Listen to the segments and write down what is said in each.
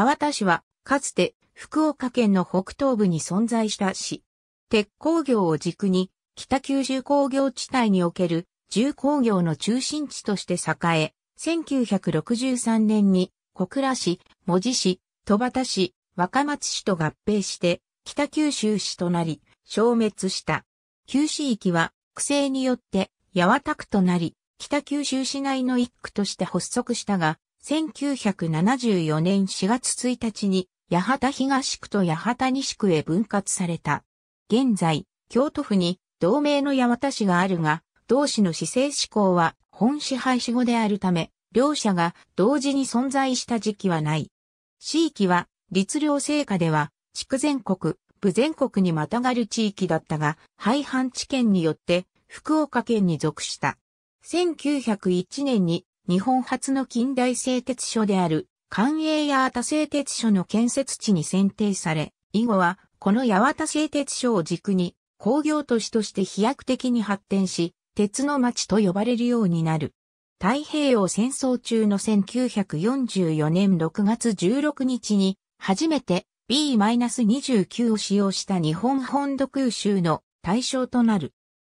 八幡市は、かつて福岡県の北東部に存在した市。鉄工業を軸に、北九州工業地帯における重工業の中心地として栄え、1963年に小倉市、門司市、戸畑市、若松市と合併して、北九州市となり、消滅した。九市域は、区政によって、八幡区となり、北九州市内の一区として発足したが、1974年4月1日に八幡東区と八幡西区へ分割された。現在、京都府に同名の八幡市があるが、同市の市政志向は本支配市後であるため、両者が同時に存在した時期はない。地域は、律令成果では、地区全国、部全国にまたがる地域だったが、廃藩置県によって、福岡県に属した。1901年に日本初の近代製鉄所である関営八幡製鉄所の建設地に選定され、以後はこの八幡製鉄所を軸に工業都市として飛躍的に発展し、鉄の町と呼ばれるようになる。太平洋戦争中の1944年6月16日に初めて B-29 を使用した日本本土空襲の対象となる。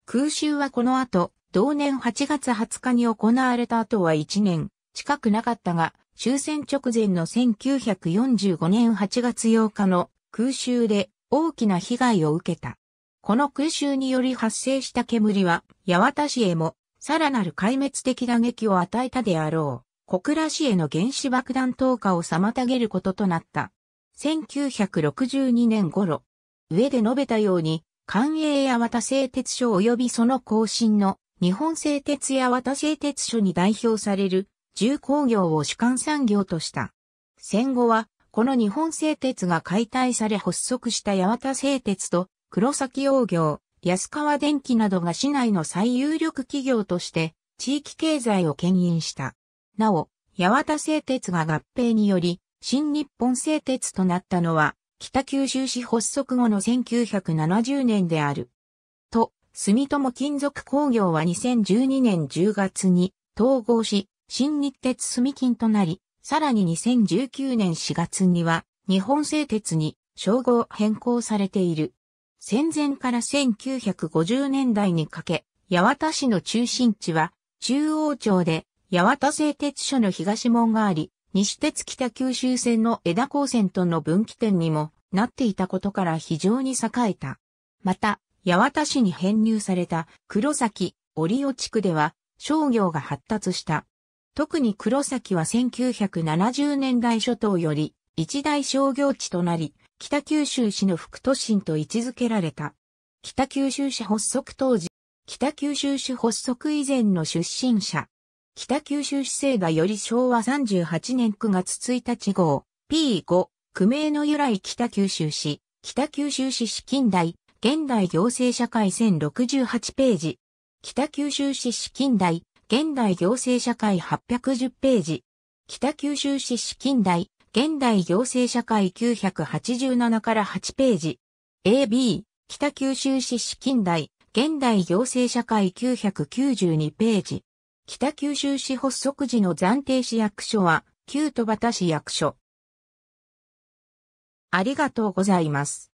空襲はこの後同年8月20日に行われた後は1年近くなかったが、終戦直前の1945年8月8日の空襲で大きな被害を受けた。この空襲により発生した煙は、八幡市へも、さらなる壊滅的打撃を与えたであろう。小倉市への原子爆弾投下を妨げることとなった。1962年頃、上で述べたように、官営八幡製鉄所及びその更新の日本製鉄や渡製鉄所に代表される重工業を主幹産業とした。戦後は、この日本製鉄が解体され発足した八幡製鉄と黒崎大業、安川電機などが市内の最有力企業として地域経済を牽引した。なお、八幡製鉄が合併により、新日本製鉄となったのは、北九州市発足後の1970年である。住友金属工業は2012年10月に統合し、新日鉄住金となり、さらに2019年4月には日本製鉄に称号変更されている。戦前から1950年代にかけ、八幡市の中心地は中央町で八幡製鉄所の東門があり、西鉄北九州線の枝高線との分岐点にもなっていたことから非常に栄えた。また、八幡市に編入された黒崎、折尾地区では商業が発達した。特に黒崎は1970年代初頭より一大商業地となり、北九州市の副都心と位置づけられた。北九州市発足当時、北九州市発足以前の出身者。北九州市政がより昭和38年9月1日号 P5 区名の由来北九州市、北九州市市近代現代行政社会1068ページ。北九州市市近代、現代行政社会810ページ。北九州市市近代、現代行政社会987から8ページ。AB、北九州市市近代、現代行政社会992ページ。北九州市発足時の暫定市役所は、旧戸端市役所。ありがとうございます。